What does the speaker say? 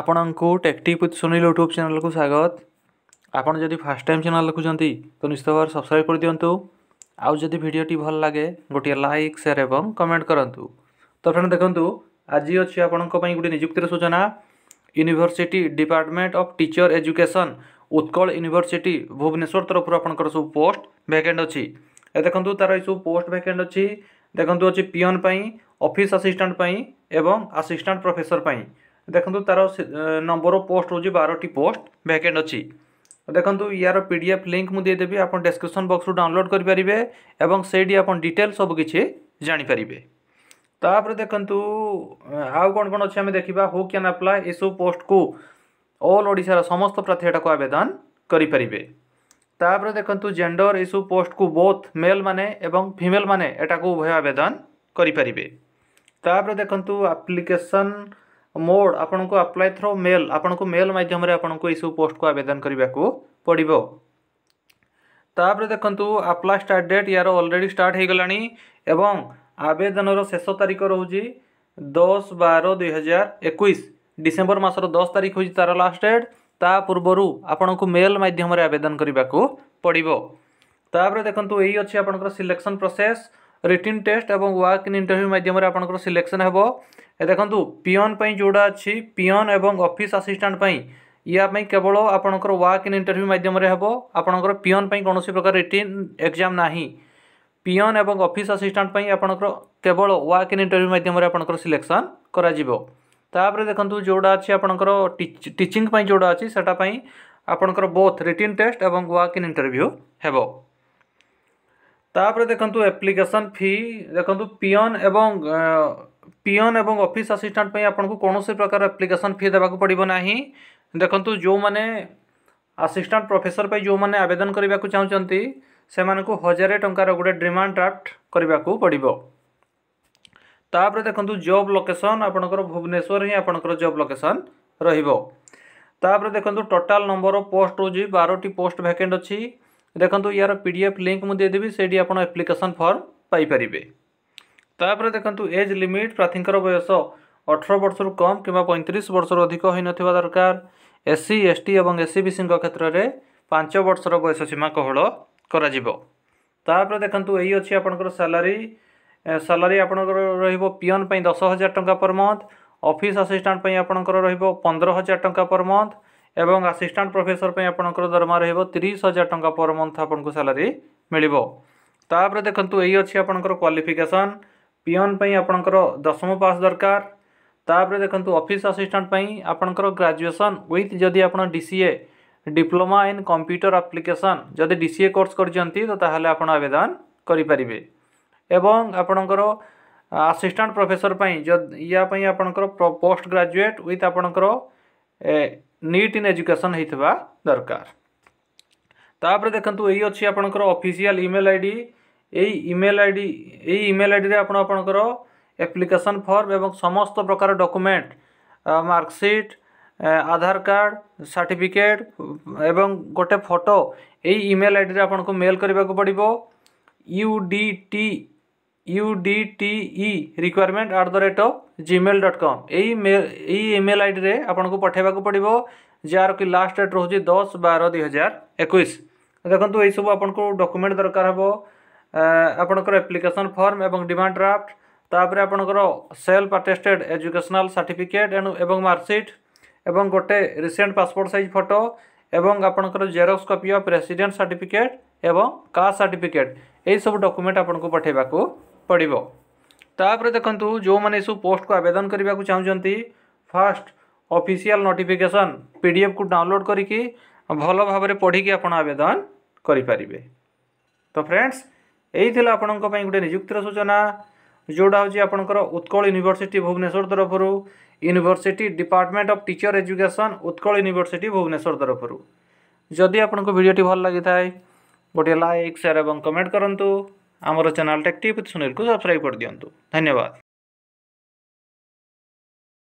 ଆପଣଙ୍କୁ ଟେକ୍ଟିଭ୍ with Sunil YouTube ଚ୍ୟାନେଲ୍କୁ ସ୍ୱାଗତ ଆପଣ ଯଦି ଫାର୍ଷ୍ଟ ଟାଇମ୍ ଚ୍ୟାନେଲ୍ ଦେଖୁଛନ୍ତି ତ ନିଶ୍ଚିତ ଭାବରେ ସବସ୍କ୍ରାଇବ୍ କରିଦିଅନ୍ତୁ ଆଉ ଯଦି ଭିଡ଼ିଓଟି ଭଲ ଲାଗେ ଗୋଟିଏ ଲାଇକ୍ ସେୟାର୍ ଏବଂ କମେଣ୍ଟ କରନ୍ତୁ ତ ଫ୍ରେଣ୍ଡ ଦେଖନ୍ତୁ ଆଜି ଅଛି ଆପଣଙ୍କ ପାଇଁ ଗୋଟିଏ ନିଯୁକ୍ତିର ସୂଚନା university department of teacher education Utkal university Bhubaneswar ତରଫରୁ ଆପଣଙ୍କର ସବୁ ପୋଷ୍ଟ ଭ୍ୟାକେଣ୍ଟ ଅଛି ଏ ଦେଖନ୍ତୁ ତା'ର ଏସବୁ ପୋଷ୍ଟ ଭ୍ୟାକେଣ୍ଟ ଅଛି ଦେଖନ୍ତୁ ଅଛି ପିଅନ୍ ପାଇଁ ଅଫିସ୍ ଆସିଷ୍ଟାଣ୍ଟ ପାଇଁ ଏବଂ ଆସିଷ୍ଟାଣ୍ଟ ପ୍ରଫେସର ପାଇଁ ଦେଖନ୍ତୁ ତା'ର ନମ୍ବର ପୋଷ୍ଟ ହେଉଛି ବାରଟି ପୋଷ୍ଟ ଭ୍ୟାକେଣ୍ଟ ଅଛି ଦେଖନ୍ତୁ ୟାର ପି ଡି ଏଫ୍ ଲିଙ୍କ୍ ମୁଁ ଦେଇଦେବି ଆପଣ ଡେସ୍କ୍ରିପସନ୍ ବକ୍ସରୁ ଡାଉନଲୋଡ଼୍ କରିପାରିବେ ଏବଂ ସେଇଠି ଆପଣ ଡିଟେଲ୍ ସବୁ କିଛି ଜାଣିପାରିବେ ତାପରେ ଦେଖନ୍ତୁ ଆଉ କ'ଣ କ'ଣ ଅଛି ଆମେ ଦେଖିବା ହୁ କ୍ୟାନ୍ ଆପ୍ଲାଏ ଏସବୁ ପୋଷ୍ଟକୁ ଅଲ୍ ଓଡ଼ିଶାର ସମସ୍ତ ପ୍ରାର୍ଥୀ ଏଟାକୁ ଆବେଦନ କରିପାରିବେ ତାପରେ ଦେଖନ୍ତୁ ଜେଣ୍ଡର ଏସବୁ ପୋଷ୍ଟକୁ ବୋଥ୍ ମେଲ୍ମାନେ ଏବଂ ଫିମେଲ୍ମାନେ ଏଟାକୁ ଉଭୟ ଆବେଦନ କରିପାରିବେ ତାପରେ ଦେଖନ୍ତୁ ଆପ୍ଲିକେସନ୍ ମୋଡ଼ ଆପଣଙ୍କୁ ଆପ୍ଲାଏ ଥ୍ରୋ ମେଲ୍ ଆପଣଙ୍କୁ ମେଲ୍ ମାଧ୍ୟମରେ ଆପଣଙ୍କୁ ଏଇସବୁ ପୋଷ୍ଟକୁ ଆବେଦନ କରିବାକୁ ପଡ଼ିବ ତାପରେ ଦେଖନ୍ତୁ ଆପ୍ଲାଏ ଷ୍ଟାର୍ଟ ଡେଟ୍ ୟାର ଅଲରେଡ଼ି ଷ୍ଟାର୍ଟ ହୋଇଗଲାଣି ଏବଂ ଆବେଦନର ଶେଷ ତାରିଖ ରହୁଛି ଦଶ ବାର ଦୁଇହଜାର ଏକୋଇଶ ଡିସେମ୍ବର ମାସର ଦଶ ତାରିଖ ହେଉଛି ତା'ର ଲାଷ୍ଟ ଡେଟ୍ ତା ପୂର୍ବରୁ ଆପଣଙ୍କୁ ମେଲ୍ ମାଧ୍ୟମରେ ଆବେଦନ କରିବାକୁ ପଡ଼ିବ ତାପରେ ଦେଖନ୍ତୁ ଏଇ ଅଛି ଆପଣଙ୍କର ସିଲେକ୍ସନ୍ ପ୍ରୋସେସ୍ ରିଟିନ୍ ଟେଷ୍ଟ ଏବଂ ୱାକ୍ ଇନ୍ ଇଣ୍ଟରଭ୍ୟୁ ମାଧ୍ୟମରେ ଆପଣଙ୍କର ସିଲେକ୍ସନ୍ ହେବ ଦେଖନ୍ତୁ ପିଅନ୍ ପାଇଁ ଯେଉଁଟା ଅଛି ପିଅନ୍ ଏବଂ ଅଫିସ୍ ଆସିଷ୍ଟାଣ୍ଟ ପାଇଁ ୟା ପାଇଁ କେବଳ ଆପଣଙ୍କର ୱାକ୍ ଇନ୍ ଇଣ୍ଟରଭ୍ୟୁ ମାଧ୍ୟମରେ ହେବ ଆପଣଙ୍କର ପିଅନ୍ ପାଇଁ କୌଣସି ପ୍ରକାର ରିଟିନ୍ ଏକ୍ଜାମ୍ ନାହିଁ ପିଅନ୍ ଏବଂ ଅଫିସ୍ ଆସିଷ୍ଟାଣ୍ଟ ପାଇଁ ଆପଣଙ୍କର କେବଳ ୱାକ୍ ଇନ୍ ଇଣ୍ଟରଭ୍ୟୁ ମାଧ୍ୟମରେ ଆପଣଙ୍କର ସିଲେକ୍ସନ୍ କରାଯିବ ତାପରେ ଦେଖନ୍ତୁ ଯେଉଁଟା ଅଛି ଆପଣଙ୍କର ଟିଚିଂ ପାଇଁ ଯେଉଁଟା ଅଛି ସେଇଟା ପାଇଁ ଆପଣଙ୍କର ବୋଥ୍ ରିଟିନ୍ ଟେଷ୍ଟ ଏବଂ ୱାକ୍ ଇନ୍ ଇଣ୍ଟରଭ୍ୟୁ ହେବ तापर देखु एप्लिकेसन फी देखु पिअन एवं पिअन एवं ऑफिस असिस्टेंट पे आपन को कौन से प्रकार एप्लिकेसन फी देवा पड़े ना देखु जो मैंने आसीस्टाट प्रफेसर पर जो मैंने आवेदन करने को चाहते से मूँ हजार टकर गोटे डिमाण ड्राफ्ट करने को पड़ो तापर देखु जब लोकेसन आपणकर भुवनेश्वर ही आपंकर जब लोकेसन रहा देखो टोटल नंबर ऑफ पोस्ट हो बारोटी पोस्ट भैकेट अच्छी ଦେଖନ୍ତୁ ୟାର ପି ଡି ଏଫ୍ ଲିଙ୍କ୍ ମୁଁ ଦେଇଦେବି ସେଇଠି ଆପଣ ଆପ୍ଲିକେସନ୍ ଫର୍ମ ପାଇପାରିବେ ତାପରେ ଦେଖନ୍ତୁ ଏଜ୍ ଲିମିଟ୍ ପ୍ରାର୍ଥୀଙ୍କର ବୟସ ଅଠର ବର୍ଷରୁ କମ୍ କିମ୍ବା ପଇଁତିରିଶ ବର୍ଷରୁ ଅଧିକ ହୋଇନଥିବା ଦରକାର ଏସ୍ ସି ଏସ୍ ଟି ଏବଂ ଏସ୍ ସି ବି ସିଙ୍କ କ୍ଷେତ୍ରରେ ପାଞ୍ଚ ବର୍ଷର ବୟସ ସୀମା କୋହଳ କରାଯିବ ତାପରେ ଦେଖନ୍ତୁ ଏଇ ଅଛି ଆପଣଙ୍କର ସାଲାରୀ ସାଲାରୀ ଆପଣଙ୍କର ରହିବ ପିଅନ୍ ପାଇଁ ଦଶ ହଜାର ଟଙ୍କା ପର୍ ମନ୍ଥ ଅଫିସ୍ ଆସିଷ୍ଟାଣ୍ଟ ପାଇଁ ଆପଣଙ୍କର ରହିବ ପନ୍ଦର ହଜାର ଟଙ୍କା ପର୍ ମନ୍ଥ এবং ଆସିଷ୍ଟାଣ୍ଟ ପ୍ରଫେସର ପାଇଁ ଆପଣଙ୍କର ଦରମା ରହିବ ତିରିଶ ହଜାର ଟଙ୍କା ପର ମନ୍ଥ ଆପଣଙ୍କୁ ସାଲାରୀ ମିଳିବ ତାପରେ ଦେଖନ୍ତୁ ଏଇ ଅଛି ଆପଣଙ୍କର କ୍ୱାଲିଫିକେସନ୍ ପିଅନ୍ ପାଇଁ ଆପଣଙ୍କର ଦଶମ ପାସ୍ ଦରକାର ତାପରେ ଦେଖନ୍ତୁ ଅଫିସ୍ ଆସିଷ୍ଟାଣ୍ଟ ପାଇଁ ଆପଣଙ୍କର ଗ୍ରାଜୁଏସନ୍ ୱିଥ୍ ଯଦି ଆପଣ D C A diploma in computer application ଯଦି ଡି ସି ଏ କୋର୍ସ କରିଛନ୍ତି ତ ତାହେଲେ ଆପଣ ଆବେଦନ କରିପାରିବେ ଏବଂ ଆପଣଙ୍କର ଆସିଷ୍ଟାଣ୍ଟ ପ୍ରଫେସର ପାଇଁ ୟା ପାଇଁ ଆପଣଙ୍କର ପୋଷ୍ଟ ଗ୍ରାଜୁଏଟ୍ ୱିଥ୍ ଆପଣଙ୍କର ନିଟ୍ ଇନ୍ ଏଜୁକେସନ୍ ହେଇଥିବା ଦରକାର ତାପରେ ଦେଖନ୍ତୁ ଏଇ ଅଛି ଆପଣଙ୍କର ଅଫିସିଆଲ୍ ଇମେଲ୍ ଆଇ ଡ଼ି ଏଇ ଇମେଲ୍ ଆଇ ଡ଼ି ଏଇ ଇମେଲ୍ ଆଇଡ଼ିରେ ଆପଣ ଆପଣଙ୍କର ଆପ୍ଲିକେସନ୍ ଫର୍ମ ଏବଂ ସମସ୍ତ ପ୍ରକାର document marksheet Aadhaar card certificate ଏବଂ ଗୋଟେ ଫଟୋ ଏଇ ଇମେଲ୍ ଆଇଡ଼ିରେ ଆପଣଙ୍କୁ ମେଲ୍ କରିବାକୁ ପଡ଼ିବ U D T UDTE requirement at the rate of Gmail dot com ଏଇ ଏଇ ଇମେଲ୍ ଆଇଡ଼ିରେ ଆପଣଙ୍କୁ ପଠାଇବାକୁ ପଡ଼ିବ ଯାହାର କି ଲାଷ୍ଟ ଡେଟ୍ ରହୁଛି ଦଶ ବାର ଦୁଇ ହଜାର ଏକୋଇଶ ଦେଖନ୍ତୁ ଏଇସବୁ ଆପଣଙ୍କୁ ଡକୁମେଣ୍ଟ ଦରକାର ହେବ ଆପଣଙ୍କର ଆପ୍ଲିକେସନ୍ ଫର୍ମ ଏବଂ ଡିମାଣ୍ଡ ଡ୍ରାଫ୍ଟ ତାପରେ ଆପଣଙ୍କର ସେଲ୍ଫ ଆଟେଷ୍ଟେଡ଼ ଏଜୁକେସନାଲ୍ ସାର୍ଟିଫିକେଟ୍ ଏବଂ ମାର୍କସିଟ୍ ଏବଂ ଗୋଟେ ରିସେଣ୍ଟ ପାସପୋର୍ଟ ସାଇଜ୍ ଫଟୋ ଏବଂ ଆପଣଙ୍କର xerox copy of resident certificate ଏବଂ କାଷ୍ଟ ସାର୍ଟିଫିକେଟ୍ ଏହିସବୁ ଡକୁମେଣ୍ଟ ଆପଣଙ୍କୁ ପଠାଇବାକୁ पड़ो ताप देखूँ जो मैंने सब पोस्ट को आवेदन करने को चाहते फास्ट ऑफिशियल नोटिफिकेशन पीडीएफ को डाउनलोड करके भल भाव पढ़ी आप आवेदन करें तो फ्रेंड्स यही आपण गोटे निजुक्तिर सूचना जोड़ा हूँ उत्कल यूनिभर्सीट भुवनेश्वर तरफ university department of teacher education Utkal university Bhubaneswar तरफ जदि आपन को भिडटे भल लगी गोटे लाइक सेयार और कमेंट करूँ ଆମର ଚ୍ୟାନେଲ୍ ଟେକ୍ ଟିପ୍ ସୁନୀଲକୁ ସବସ୍କ୍ରାଇବ୍ କରିଦିଅନ୍ତୁ ଧନ୍ୟବାଦ